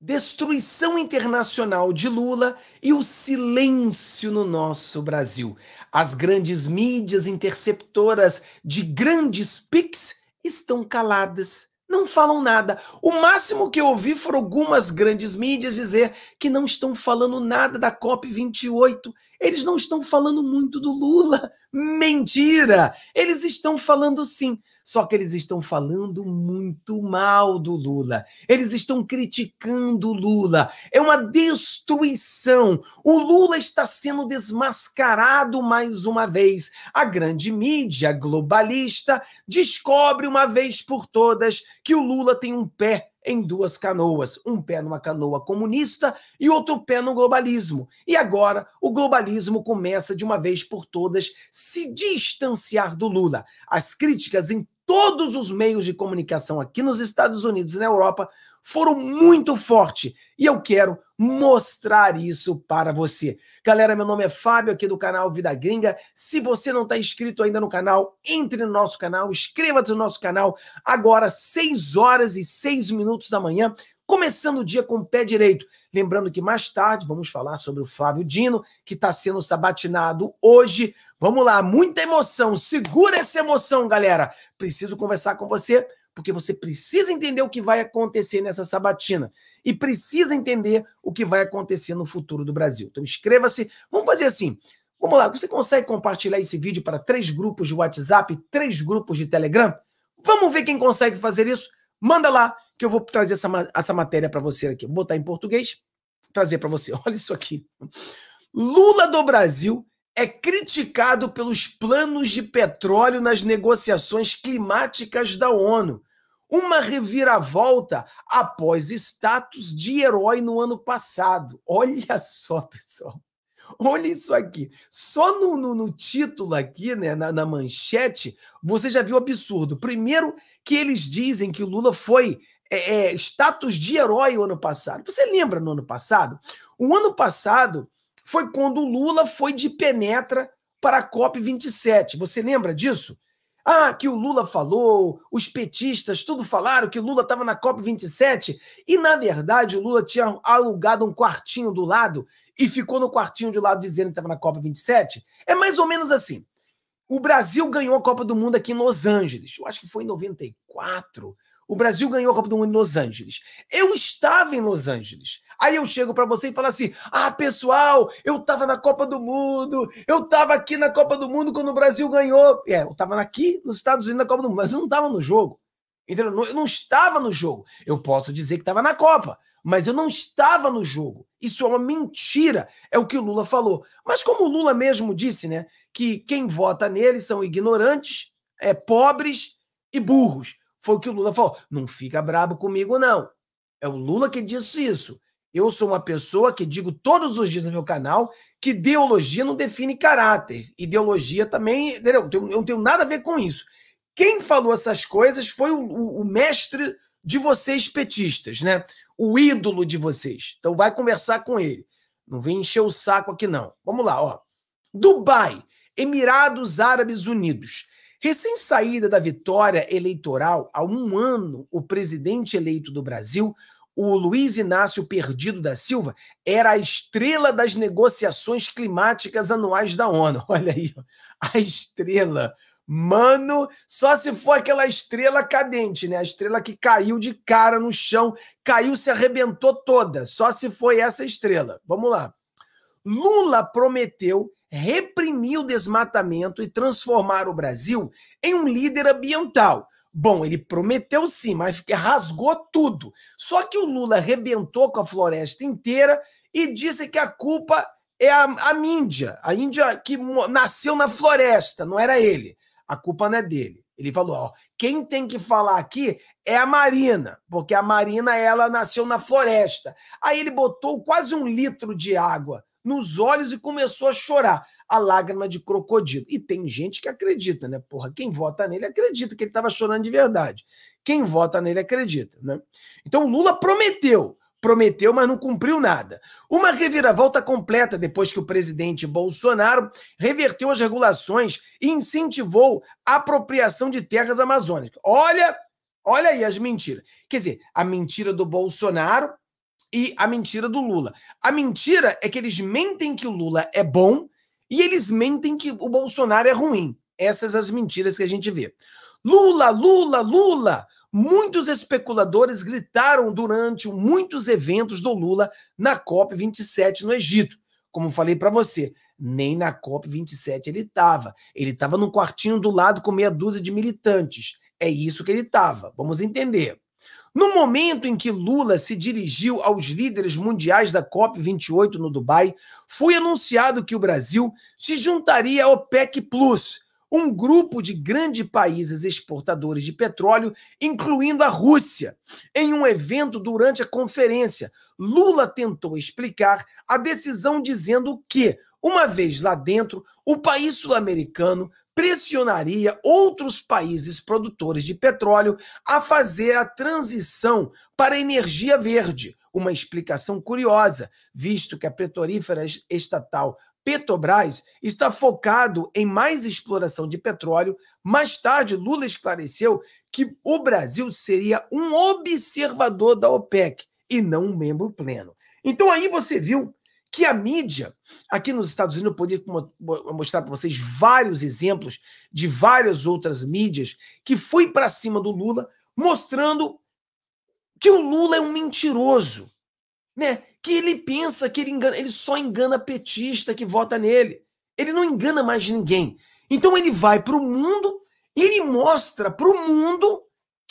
destruição internacional de Lula e o silêncio no nosso Brasil. As grandes mídias interceptoras de grandes pics estão caladas, não falam nada. O máximo que eu ouvi foram algumas grandes mídias dizer que não estão falando nada da COP28. Eles não estão falando muito do Lula. Mentira! Eles estão falando sim. Só que eles estão falando muito mal do Lula. Eles estão criticando o Lula. É uma destruição. O Lula está sendo desmascarado mais uma vez. A grande mídia globalista descobre uma vez por todas que o Lula tem um pé em duas canoas, um pé numa canoa comunista e outro pé no globalismo. E agora o globalismo começa de uma vez por todas se distanciar do Lula. As críticas em todos os meios de comunicação aqui nos Estados Unidos e na Europa foram muito fortes. E eu quero mostrar isso para você. Galera, meu nome é Fábio, aqui do canal Vida Gringa. Se você não está inscrito ainda no canal, entre no nosso canal, inscreva-se no nosso canal. Agora, 6 horas e 6 minutos da manhã, começando o dia com o pé direito. Lembrando que mais tarde vamos falar sobre o Flávio Dino, que está sendo sabatinado hoje. Vamos lá, muita emoção. Segura essa emoção, galera. Preciso conversar com você, porque você precisa entender o que vai acontecer nessa sabatina e precisa entender o que vai acontecer no futuro do Brasil. Então inscreva-se. Vamos fazer assim. Vamos lá, você consegue compartilhar esse vídeo para três grupos de WhatsApp, três grupos de Telegram? Vamos ver quem consegue fazer isso? Manda lá que eu vou trazer essa, essa matéria para você aqui. Vou botar em português, trazer para você. Olha isso aqui. Lula do Brasil é criticado pelos planos de petróleo nas negociações climáticas da ONU. Uma reviravolta após status de herói no ano passado. Olha só, pessoal. Olha isso aqui. Só no, no, no título aqui, né, na, na, manchete, você já viu o absurdo. Primeiro, que eles dizem que o Lula foi é, é, status de herói o ano passado. Você lembra no ano passado? O ano passado foi quando o Lula foi de penetra para a COP27. Você lembra disso? Ah, que o Lula falou, os petistas, tudo falaram que o Lula estava na COP27 e, na verdade, o Lula tinha alugado um quartinho do lado e ficou no quartinho de lado dizendo que estava na COP27. É mais ou menos assim. O Brasil ganhou a Copa do Mundo aqui em Los Angeles. Eu acho que foi em 94. O Brasil ganhou a Copa do Mundo em Los Angeles. Eu estava em Los Angeles. Aí eu chego para você e falo assim: ah, pessoal, eu estava na Copa do Mundo, eu estava aqui na Copa do Mundo quando o Brasil ganhou. É, eu estava aqui nos Estados Unidos na Copa do Mundo, mas eu não estava no jogo. Entendeu? Eu não estava no jogo. Eu posso dizer que estava na Copa, mas eu não estava no jogo. Isso é uma mentira, é o que o Lula falou. Mas como o Lula mesmo disse, né, que quem vota nele são ignorantes, é, pobres e burros. Foi o que o Lula falou. Não fica brabo comigo, não. É o Lula que disse isso. Eu sou uma pessoa que digo todos os dias no meu canal que ideologia não define caráter. Ideologia também. Eu não tenho nada a ver com isso. Quem falou essas coisas foi o, o, o mestre de vocês petistas, né? O ídolo de vocês. Então vai conversar com ele. Não vem encher o saco aqui, não. Vamos lá, ó. Dubai, Emirados Árabes Unidos. Recém saída da vitória eleitoral, há um ano, o presidente eleito do Brasil, o Luiz Inácio Perdido da Silva, era a estrela das negociações climáticas anuais da ONU. Olha aí, a estrela. Mano, só se for aquela estrela cadente, né? A estrela que caiu de cara no chão, caiu, se arrebentou toda. Só se foi essa estrela. Vamos lá. Lula prometeu reprimir o desmatamento e transformar o Brasil em um líder ambiental. Bom, ele prometeu sim, mas rasgou tudo. Só que o Lula arrebentou com a floresta inteira e disse que a culpa é a, a Índia, a Índia que nasceu na floresta, não era ele. A culpa não é dele. Ele falou: ó, quem tem que falar aqui é a Marina, porque a Marina ela nasceu na floresta. Aí ele botou quase um litro de água nos olhos e começou a chorar. A lágrima de crocodilo. E tem gente que acredita, né? Porra, quem vota nele acredita que ele estava chorando de verdade. Quem vota nele acredita, né? Então Lula prometeu. Prometeu, mas não cumpriu nada. Uma reviravolta completa depois que o presidente Bolsonaro reverteu as regulações e incentivou a apropriação de terras amazônicas. Olha, olha aí as mentiras. Quer dizer, a mentira do Bolsonaro e a mentira do Lula. A mentira é que eles mentem que o Lula é bom e eles mentem que o Bolsonaro é ruim. Essas as mentiras que a gente vê. Lula, Lula, Lula! Muitos especuladores gritaram durante muitos eventos do Lula na COP27 no Egito. Como falei para você, nem na COP27 ele estava. Ele estava num quartinho do lado com meia dúzia de militantes. É isso que ele estava. Vamos entender. No momento em que Lula se dirigiu aos líderes mundiais da COP28 no Dubai, foi anunciado que o Brasil se juntaria à OPEC Plus, um grupo de grandes países exportadores de petróleo, incluindo a Rússia. Em um evento durante a conferência, Lula tentou explicar a decisão dizendo que, uma vez lá dentro, o país sul-americano pressionaria outros países produtores de petróleo a fazer a transição para a energia verde. Uma explicação curiosa, visto que a petrolífera estatal Petrobras está focado em mais exploração de petróleo. Mais tarde, Lula esclareceu que o Brasil seria um observador da OPEC e não um membro pleno. Então aí você viu que a mídia, aqui nos Estados Unidos, eu poderia mostrar para vocês vários exemplos de várias outras mídias que foi para cima do Lula, mostrando que o Lula é um mentiroso, né? Que ele pensa que ele engana, ele só engana petista que vota nele. Ele não engana mais ninguém. Então ele vai para o mundo e ele mostra para o mundo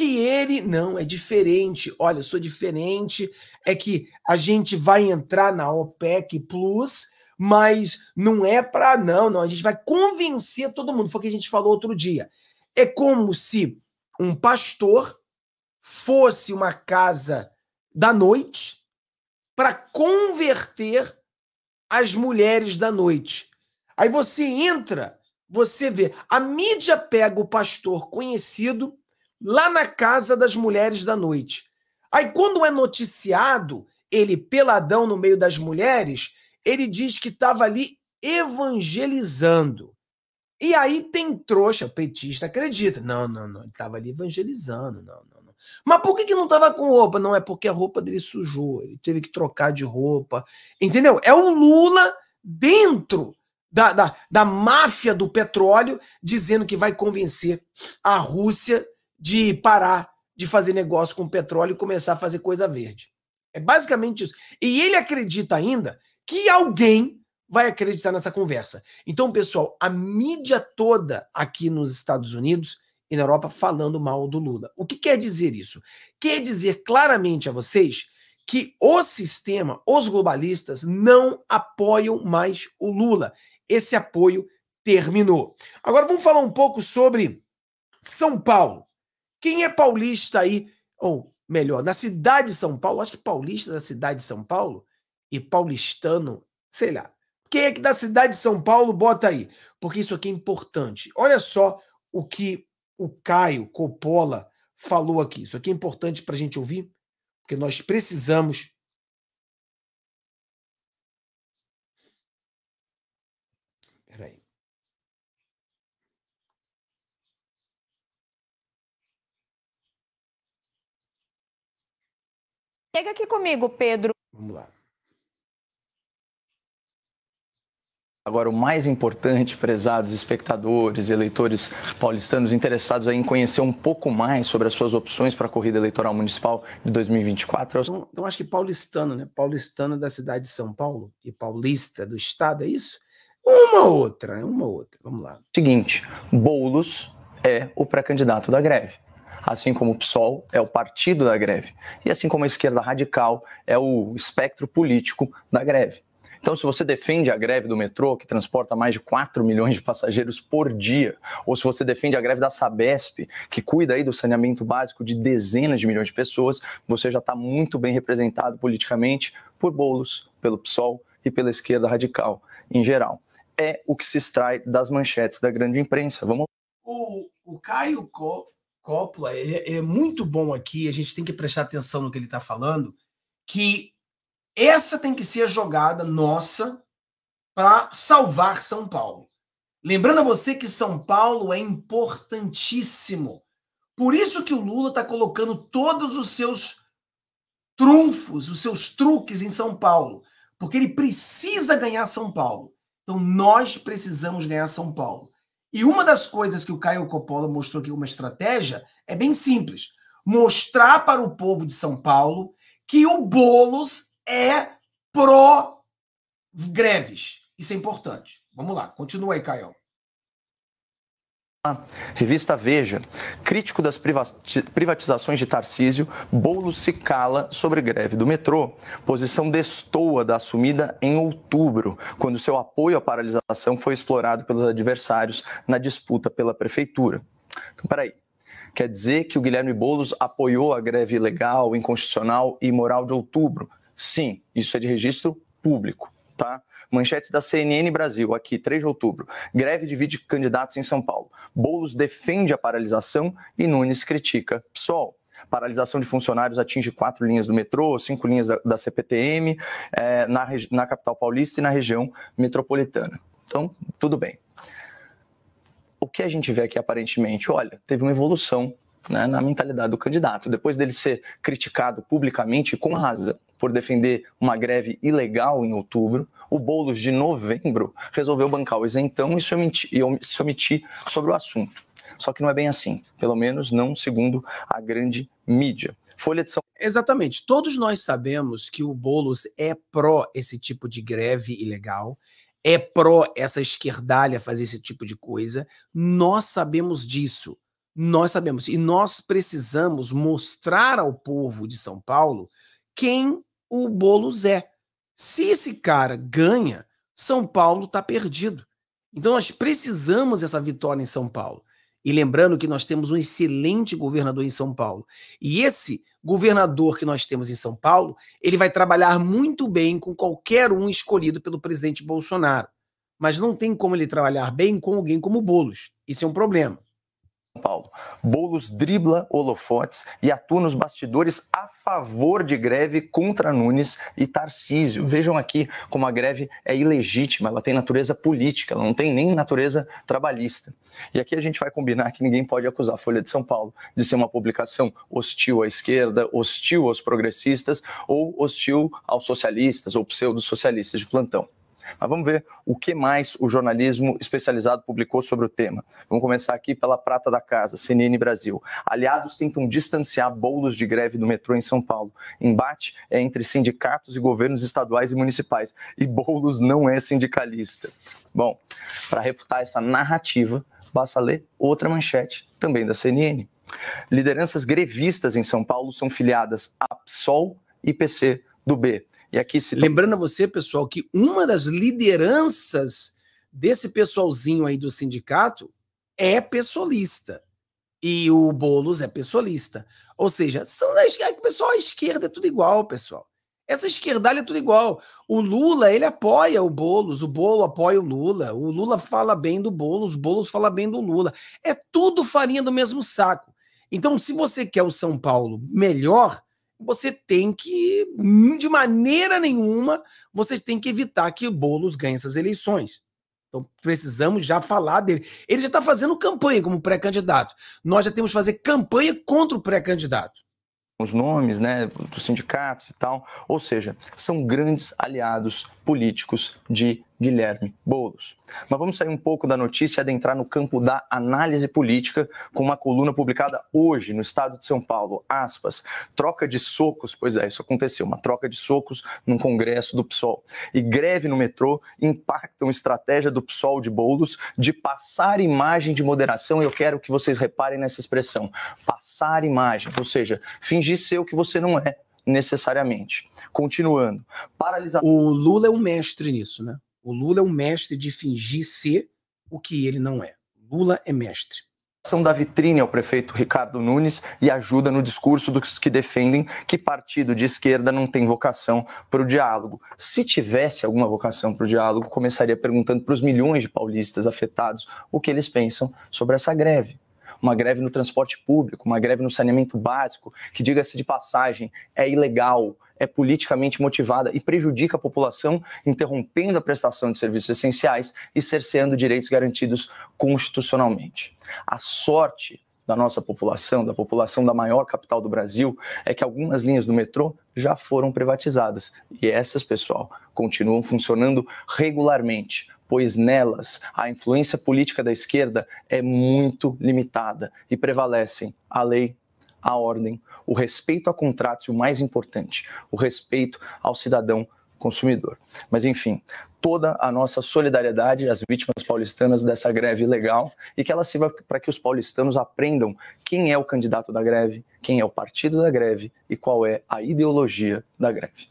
que ele não é diferente. Olha, eu sou diferente. É que a gente vai entrar na OPEC Plus, mas não é para não, não. A gente vai convencer todo mundo. Foi o que a gente falou outro dia. É como se um pastor fosse uma casa da noite para converter as mulheres da noite. Aí você entra, você vê, a mídia pega o pastor conhecido lá na casa das mulheres da noite. Aí, quando é noticiado ele peladão no meio das mulheres, ele diz que estava ali evangelizando. E aí tem trouxa, petista acredita. Não, não, não, ele estava ali evangelizando, não, não, não. Mas por que, que não estava com roupa? Não, é porque a roupa dele sujou, ele teve que trocar de roupa. Entendeu? É o Lula dentro da, da, da máfia do petróleo dizendo que vai convencer a Rússia de parar de fazer negócio com petróleo e começar a fazer coisa verde. É basicamente isso. E ele acredita ainda que alguém vai acreditar nessa conversa. Então, pessoal, a mídia toda aqui nos Estados Unidos e na Europa falando mal do Lula. O que quer dizer isso? Quer dizer claramente a vocês que o sistema, os globalistas, não apoiam mais o Lula. Esse apoio terminou. Agora vamos falar um pouco sobre São Paulo. Quem é paulista aí, ou melhor, na cidade de São Paulo, acho que paulista da cidade de São Paulo e paulistano, sei lá. Quem é que da cidade de São Paulo bota aí? Porque isso aqui é importante. Olha só o que o Caio Coppola falou aqui. Isso aqui é importante para a gente ouvir, porque nós precisamos Chega aqui comigo, Pedro. Vamos lá. Agora, o mais importante, prezados espectadores, eleitores paulistanos interessados em conhecer um pouco mais sobre as suas opções para a corrida eleitoral municipal de 2024. É então, então, acho que paulistano, né? Paulistano da cidade de São Paulo e paulista do estado, é isso? Uma outra, né? Uma outra. Vamos lá. Seguinte, Boulos é o pré-candidato da greve assim como o PSOL é o partido da greve, e assim como a esquerda radical é o espectro político da greve. Então, se você defende a greve do metrô, que transporta mais de 4 milhões de passageiros por dia, ou se você defende a greve da Sabesp, que cuida aí do saneamento básico de dezenas de milhões de pessoas, você já está muito bem representado politicamente por Bolos, pelo PSOL e pela esquerda radical em geral. É o que se extrai das manchetes da grande imprensa. Vamos o, o Caio Co Coppola, é, ele, é muito bom aqui, a gente tem que prestar atenção no que ele está falando, que essa tem que ser a jogada nossa para salvar São Paulo. Lembrando a você que São Paulo é importantíssimo. Por isso que o Lula está colocando todos os seus trunfos, os seus truques em São Paulo, porque ele precisa ganhar São Paulo. Então nós precisamos ganhar São Paulo. E uma das coisas que o Caio Coppola mostrou aqui uma estratégia é bem simples: mostrar para o povo de São Paulo que o Bolos é pró greves. Isso é importante. Vamos lá, continua aí, Caio. Revista Veja, crítico das privatizações de Tarcísio, Boulos se cala sobre greve do metrô. Posição destoa da assumida em outubro, quando seu apoio à paralisação foi explorado pelos adversários na disputa pela prefeitura. Então, peraí. Quer dizer que o Guilherme Boulos apoiou a greve ilegal, inconstitucional e moral de outubro? Sim, isso é de registro público, tá? Manchetes da CNN Brasil, aqui, 3 de outubro. Greve divide candidatos em São Paulo. Boulos defende a paralisação e Nunes critica PSOL paralisação de funcionários atinge quatro linhas do metrô, cinco linhas da, da CPTM, é, eh, na, na capital paulista e na região metropolitana. Então, tudo bem. O que a gente vê aqui aparentemente? Olha, teve uma evolução né, na mentalidade do candidato. Depois dele ser criticado publicamente, com razão, por defender uma greve ilegal em outubro, o Boulos, de novembro, resolveu bancar o isentão e se omitir, e se omitir sobre o assunto. Só que não é bem assim, pelo menos não segundo a grande mídia. Folha de São Exatamente. Todos nós sabemos que o Boulos é pró esse tipo de greve ilegal, é pró essa esquerdalha fazer esse tipo de coisa. Nós sabemos disso. Nós sabemos. E nós precisamos mostrar ao povo de São Paulo quem o Boulos é. Se esse cara ganha, São Paulo está perdido. Então nós precisamos dessa vitória em São Paulo. E lembrando que nós temos um excelente governador em São Paulo. E esse governador que nós temos em São Paulo, ele vai trabalhar muito bem com qualquer um escolhido pelo presidente Bolsonaro. Mas não tem como ele trabalhar bem com alguém como Bolos. Isso é um problema. Paulo. Boulos dribla holofotes e atua nos bastidores a favor de greve contra Nunes e Tarcísio. Vejam aqui como a greve é ilegítima, ela tem natureza política, ela não tem nem natureza trabalhista. E aqui a gente vai combinar que ninguém pode acusar a Folha de São Paulo de ser uma publicação hostil à esquerda, hostil aos progressistas ou hostil aos socialistas ou pseudo-socialistas de plantão. Mas vamos ver o que mais o jornalismo especializado publicou sobre o tema. Vamos começar aqui pela Prata da Casa, CNN Brasil. Aliados tentam distanciar bolos de greve do metrô em São Paulo. Embate é entre sindicatos e governos estaduais e municipais. E bolos não é sindicalista. Bom, para refutar essa narrativa, basta ler outra manchete, também da CNN. Lideranças grevistas em São Paulo são filiadas a PSOL e PC do B. E aqui, se... lembrando a você, pessoal, que uma das lideranças desse pessoalzinho aí do sindicato é pessoalista. E o Boulos é pessoalista. Ou seja, são da esquerda, é, pessoal, a esquerda é tudo igual, pessoal. Essa esquerdalha é tudo igual. O Lula, ele apoia o Boulos, o Bolo apoia o Lula, o Lula fala bem do Boulos, o Boulos fala bem do Lula. É tudo farinha do mesmo saco. Então, se você quer o São Paulo melhor, você tem que, hum, de maneira nenhuma, você tem que evitar que o Boulos ganhe essas eleições. Então precisamos já falar dele. Ele já está fazendo campanha como pré-candidato. Nós já temos que fazer campanha contra o pré-candidato. Os nomes né, dos sindicatos e tal. Ou seja, são grandes aliados políticos de Guilherme Boulos. Mas vamos sair um pouco da notícia e adentrar no campo da análise política com uma coluna publicada hoje no estado de São Paulo. Aspas. Troca de socos. Pois é, isso aconteceu. Uma troca de socos num congresso do PSOL. E greve no metrô impactam estratégia do PSOL de Boulos de passar imagem de moderação. Eu quero que vocês reparem nessa expressão. Passar imagem. Ou seja, fingir ser o que você não é necessariamente. Continuando. Paralisar. O Lula é um mestre nisso, né? O Lula é um mestre de fingir ser o que ele não é. Lula é mestre ação da vitrine ao é prefeito Ricardo Nunes e ajuda no discurso dos que defendem que partido de esquerda não tem vocação para o diálogo. Se tivesse alguma vocação para o diálogo, começaria perguntando para os milhões de paulistas afetados o que eles pensam sobre essa greve. Uma greve no transporte público, uma greve no saneamento básico, que, diga-se de passagem, é ilegal, é politicamente motivada e prejudica a população, interrompendo a prestação de serviços essenciais e cerceando direitos garantidos constitucionalmente. A sorte da nossa população, da população da maior capital do Brasil, é que algumas linhas do metrô já foram privatizadas e essas, pessoal, continuam funcionando regularmente, pois nelas a influência política da esquerda é muito limitada e prevalecem a lei, a ordem, o respeito a contratos e o mais importante, o respeito ao cidadão consumidor. Mas enfim, toda a nossa solidariedade às vítimas paulistanas dessa greve ilegal e que ela sirva para que os paulistanos aprendam quem é o candidato da greve, quem é o partido da greve e qual é a ideologia da greve.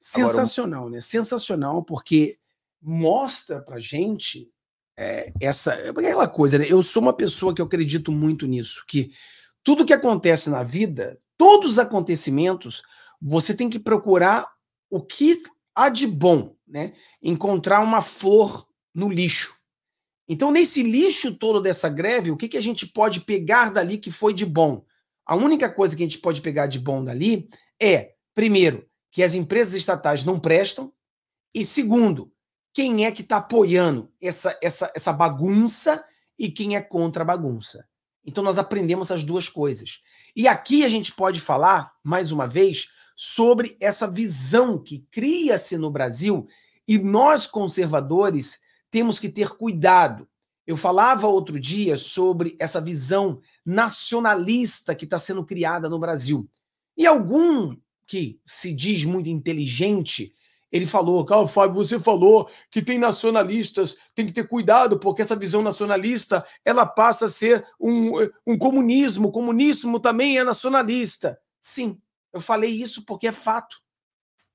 Sensacional, Agora, um... né? Sensacional, porque mostra para gente é, essa aquela coisa, né? Eu sou uma pessoa que eu acredito muito nisso, que tudo que acontece na vida todos os acontecimentos, você tem que procurar o que há de bom, né? Encontrar uma flor no lixo. Então, nesse lixo todo dessa greve, o que, que a gente pode pegar dali que foi de bom? A única coisa que a gente pode pegar de bom dali é, primeiro, que as empresas estatais não prestam, e segundo, quem é que está apoiando essa, essa, essa bagunça e quem é contra a bagunça. Então nós aprendemos as duas coisas. E aqui a gente pode falar, mais uma vez, sobre essa visão que cria-se no Brasil e nós conservadores temos que ter cuidado. Eu falava outro dia sobre essa visão nacionalista que está sendo criada no Brasil. E algum que se diz muito inteligente ele falou, Carl Fábio, você falou que tem nacionalistas, tem que ter cuidado, porque essa visão nacionalista ela passa a ser um, um comunismo. O comunismo também é nacionalista. Sim, eu falei isso porque é fato.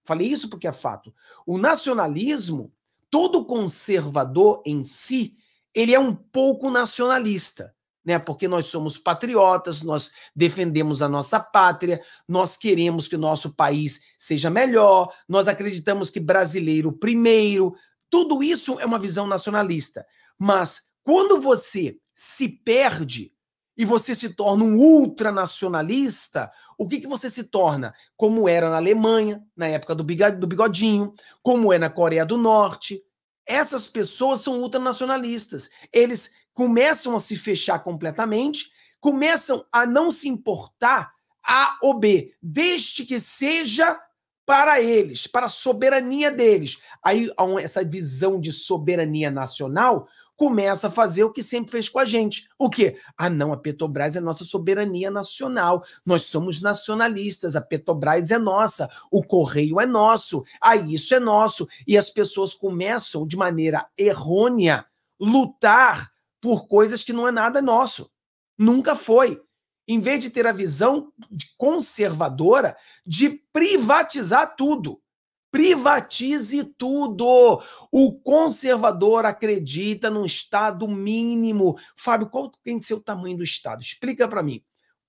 Falei isso porque é fato. O nacionalismo, todo conservador em si, ele é um pouco nacionalista né? Porque nós somos patriotas, nós defendemos a nossa pátria, nós queremos que o nosso país seja melhor, nós acreditamos que brasileiro primeiro. Tudo isso é uma visão nacionalista. Mas quando você se perde e você se torna um ultranacionalista, o que, que você se torna? Como era na Alemanha, na época do bigodinho, como é na Coreia do Norte. Essas pessoas são ultranacionalistas. Eles começam a se fechar completamente, começam a não se importar A ou B, desde que seja para eles, para a soberania deles. Aí essa visão de soberania nacional começa a fazer o que sempre fez com a gente. O quê? Ah, não, a Petrobras é nossa soberania nacional. Nós somos nacionalistas, a Petrobras é nossa, o correio é nosso, ah, isso é nosso. E as pessoas começam de maneira errônea lutar por coisas que não é nada nosso. Nunca foi. Em vez de ter a visão conservadora de privatizar tudo. Privatize tudo. O conservador acredita num Estado mínimo. Fábio, qual tem que ser o tamanho do Estado? Explica para mim.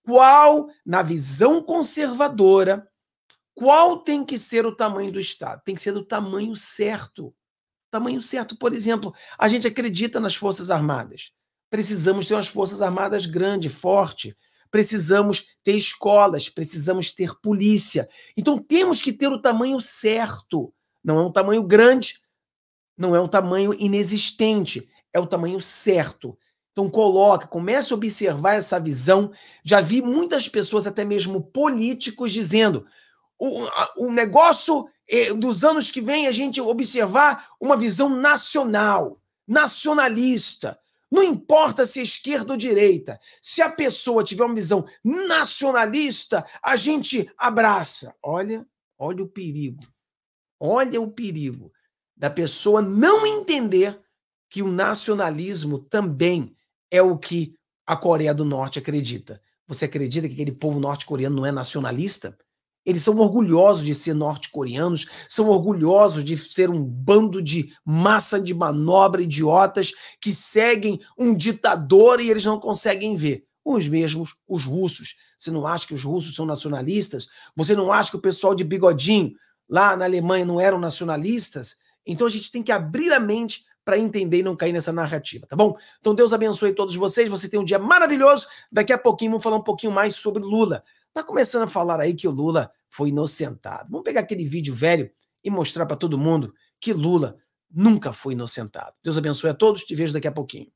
Qual, na visão conservadora, qual tem que ser o tamanho do Estado? Tem que ser do tamanho certo tamanho certo. Por exemplo, a gente acredita nas Forças Armadas. Precisamos ter umas Forças Armadas grande, forte. Precisamos ter escolas, precisamos ter polícia. Então temos que ter o tamanho certo. Não é um tamanho grande, não é um tamanho inexistente, é o tamanho certo. Então coloca, comece a observar essa visão. Já vi muitas pessoas, até mesmo políticos, dizendo: o, o negócio é, dos anos que vem a gente observar uma visão nacional, nacionalista. Não importa se é esquerda ou direita, se a pessoa tiver uma visão nacionalista, a gente abraça. Olha, olha o perigo. Olha o perigo da pessoa não entender que o nacionalismo também é o que a Coreia do Norte acredita. Você acredita que aquele povo norte-coreano não é nacionalista? Eles são orgulhosos de ser norte-coreanos, são orgulhosos de ser um bando de massa de manobra idiotas que seguem um ditador e eles não conseguem ver. Os mesmos, os russos. Você não acha que os russos são nacionalistas? Você não acha que o pessoal de bigodinho lá na Alemanha não eram nacionalistas? Então a gente tem que abrir a mente para entender e não cair nessa narrativa, tá bom? Então Deus abençoe todos vocês, você tem um dia maravilhoso. Daqui a pouquinho vamos falar um pouquinho mais sobre Lula. Tá começando a falar aí que o Lula foi inocentado. Vamos pegar aquele vídeo velho e mostrar para todo mundo que Lula nunca foi inocentado. Deus abençoe a todos, te vejo daqui a pouquinho.